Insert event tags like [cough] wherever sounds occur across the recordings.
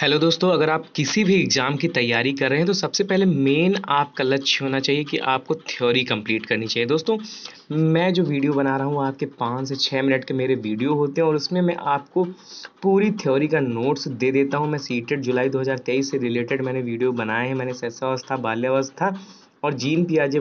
hello दोस्तों अगर आप किसी भी एग्ज़ाम की तैयारी कर रहे हैं तो सबसे पहले मेन आपका लक्ष्य होना चाहिए कि आपको थ्योरी कंप्लीट करनी चाहिए दोस्तों मैं जो वीडियो बना रहा हूँ आपके पाँच से छः मिनट के मेरे वीडियो होते हैं और उसमें मैं आपको पूरी थ्योरी का नोट्स दे देता हूँ मैं सीटेड जुलाई दो से रिलेटेड मैंने वीडियो बनाए हैं मैंने शैशावस्था बाल्यावस्था और जीन पियाजे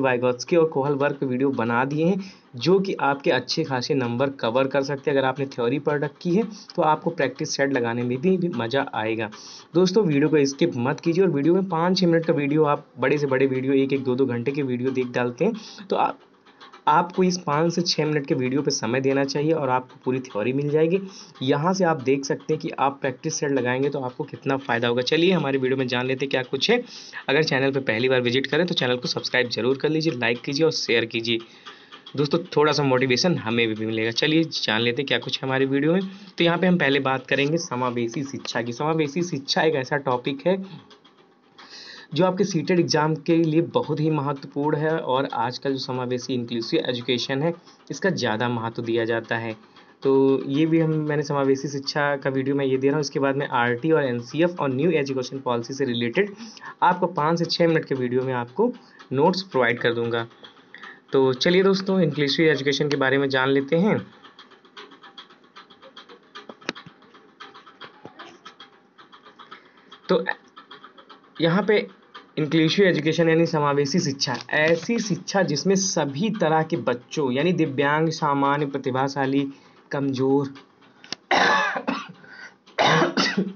के और कोहल वर्ग वीडियो बना दिए हैं जो कि आपके अच्छे खासे नंबर कवर कर सकते हैं अगर आपने थ्योरी पढ़ रखी है तो आपको प्रैक्टिस सेट लगाने में भी, भी मज़ा आएगा दोस्तों वीडियो को स्किप मत कीजिए और वीडियो में पाँच छः मिनट का वीडियो आप बड़े से बड़े वीडियो एक एक दो दो घंटे के वीडियो देख डालते हैं तो आप आपको इस पाँच से छः मिनट के वीडियो पे समय देना चाहिए और आपको पूरी थ्योरी मिल जाएगी यहाँ से आप देख सकते हैं कि आप प्रैक्टिस सेट लगाएंगे तो आपको कितना फ़ायदा होगा चलिए हमारे वीडियो में जान लेते हैं क्या कुछ है अगर चैनल पर पहली बार विजिट करें तो चैनल को सब्सक्राइब जरूर कर लीजिए लाइक कीजिए और शेयर कीजिए दोस्तों थोड़ा सा मोटिवेशन हमें भी मिलेगा चलिए जान लेते हैं क्या कुछ है हमारे वीडियो में तो यहाँ पे हम पहले बात करेंगे समावेशी शिक्षा की समावेशी शिक्षा एक ऐसा टॉपिक है जो आपके सीटेड एग्ज़ाम e के लिए बहुत ही महत्वपूर्ण है और आज का जो समावेशी इंक्लूसिव एजुकेशन है इसका ज़्यादा महत्व दिया जाता है तो ये भी हम मैंने समावेशी शिक्षा का वीडियो मैं ये दे रहा हूँ उसके बाद में आर और एन और न्यू एजुकेशन पॉलिसी से रिलेटेड आपको पाँच से छः मिनट के वीडियो में आपको नोट्स प्रोवाइड कर दूँगा तो चलिए दोस्तों इंक्लूसिव एजुकेशन के बारे में जान लेते हैं तो यहाँ पे इंक्लूसिव एजुकेशन यानी समावेशी शिक्षा ऐसी शिक्षा जिसमें सभी तरह के बच्चों यानी दिव्यांग सामान्य प्रतिभाशाली कमज़ोर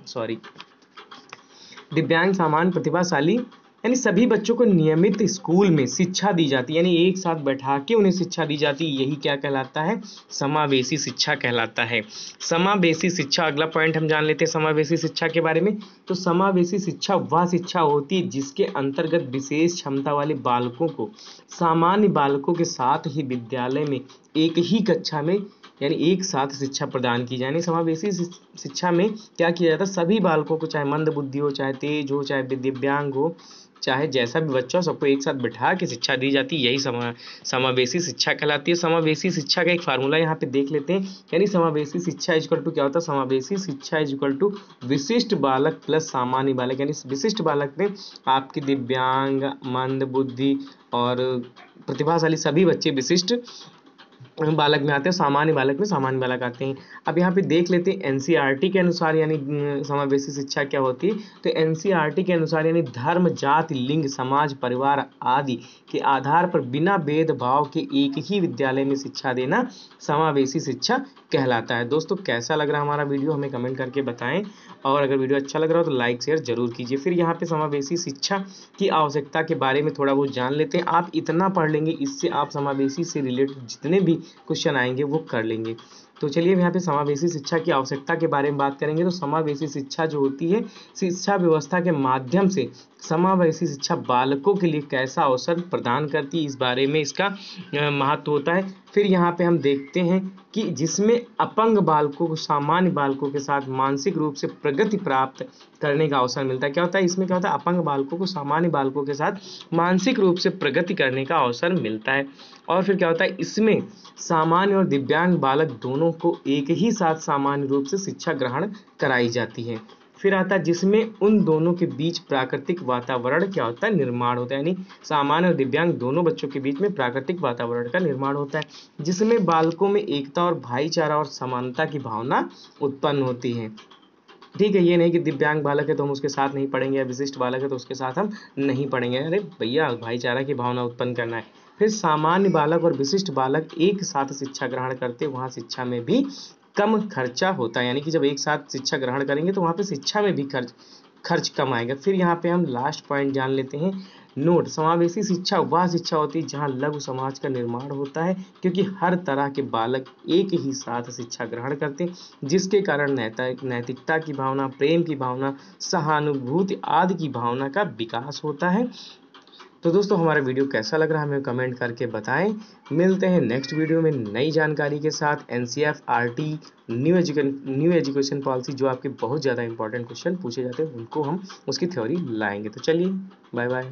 सॉरी [coughs] दिव्यांग सामान्य प्रतिभाशाली यानी सभी बच्चों को नियमित स्कूल में शिक्षा दी जाती यानी एक साथ बैठा के उन्हें शिक्षा दी जाती यही क्या कहलाता है समावेशी शिक्षा कहलाता है समावेशी शिक्षा अगला पॉइंट हम जान लेते हैं समावेशी शिक्षा के बारे में तो समावेशी शिक्षा वह शिक्षा होती है जिसके अंतर्गत विशेष क्षमता वाले बालकों को सामान्य बालकों के साथ ही विद्यालय में एक ही कक्षा में यानी एक साथ शिक्षा प्रदान की जाए समावेशी शिक्षा में क्या किया जाता है सभी बालकों को चाहे मंद बुद्धि हो चाहे तेज हो चाहे दिव्यांग हो चाहे जैसा भी बच्चा हो सबको एक साथ बैठा के शिक्षा दी जाती है यही समा समावेशी शिक्षा कहलाती है समावेशी शिक्षा का एक फार्मूला यहाँ पे देख लेते हैं यानी समावेशी शिक्षा इजक्ल टू क्या होता है समावेशी शिक्षा इजक्ल टू विशिष्ट बालक प्लस सामान्य बालक यानी विशिष्ट बालक में आपके दिव्यांग मंद बुद्धि और प्रतिभाशाली सभी बच्चे विशिष्ट बालक में आते हैं सामान्य बालक में सामान्य बालक आते हैं अब यहाँ पे देख लेते हैं एनसीईआरटी e के अनुसार यानी समावेशी शिक्षा क्या होती है तो एनसीईआरटी e के अनुसार यानी धर्म जाति लिंग समाज परिवार आदि के आधार पर बिना भेदभाव के एक ही विद्यालय में शिक्षा देना समावेशी शिक्षा कहलाता है दोस्तों कैसा लग रहा है हमारा वीडियो हमें कमेंट करके बताएं और अगर वीडियो अच्छा लग रहा हो तो लाइक शेयर जरूर कीजिए फिर यहाँ पे समावेशी शिक्षा की आवश्यकता के बारे में थोड़ा बहुत जान लेते हैं आप इतना पढ़ लेंगे इससे आप समावेशी से रिलेटेड जितने भी क्वेश्चन आएंगे वो कर लेंगे तो चलिए यहाँ पे समावेशी शिक्षा की आवश्यकता के बारे में बात करेंगे तो समावेशी शिक्षा जो होती है शिक्षा व्यवस्था के माध्यम से समावेशी शिक्षा बालकों के लिए कैसा अवसर प्रदान करती है इस बारे में इसका महत्व होता है फिर यहाँ पे हम देखते हैं कि जिसमें अपंग बालकों को सामान्य बालकों के साथ मानसिक रूप से प्रगति प्राप्त करने का अवसर मिलता है क्या होता है इसमें क्या होता है अपंग बालकों को सामान्य बालकों के साथ मानसिक रूप से प्रगति करने का अवसर मिलता है और फिर क्या होता है इसमें सामान्य और दिव्यांग बालक दोनों को एक ही साथ सामान्य रूप से शिक्षा ग्रहण कराई जाती है फिर आता है जिसमें उन दोनों के बीच प्राकृतिक वातावरण क्या होता है निर्माण होता है यानी सामान्य और दिव्यांग दोनों बच्चों के बीच में प्राकृतिक वातावरण का निर्माण होता है जिसमें बालकों में एकता और भाईचारा और समानता की भावना उत्पन्न होती है ठीक है ये नहीं कि दिव्यांग बालक है तो हम उसके साथ नहीं पढ़ेंगे या विशिष्ट बालक है तो उसके साथ हम नहीं पढ़ेंगे अरे भैया भाईचारा की भावना उत्पन्न करना है फिर सामान्य बालक और विशिष्ट बालक एक साथ शिक्षा ग्रहण करते वहाँ शिक्षा में भी कम खर्चा होता है यानी कि जब एक साथ शिक्षा ग्रहण करेंगे तो वहाँ पे शिक्षा में भी खर्च खर्च कम आएगा फिर यहाँ पे हम लास्ट पॉइंट जान लेते हैं नोट समावेशी शिक्षा वह शिक्षा होती है जहाँ लघु समाज का निर्माण होता है क्योंकि हर तरह के बालक एक ही साथ शिक्षा ग्रहण करते हैं जिसके कारण नैतिक नैतिकता की भावना प्रेम की भावना सहानुभूति आदि की भावना का विकास होता है तो दोस्तों हमारा वीडियो कैसा लग रहा है हमें कमेंट करके बताएं मिलते हैं नेक्स्ट वीडियो में नई जानकारी के साथ N C F R T new education new education policy जो आपके बहुत ज़्यादा इंपॉर्टेंट क्वेश्चन पूछे जाते हैं उनको हम उसकी थ्योरी लाएंगे तो चलिए बाय बाय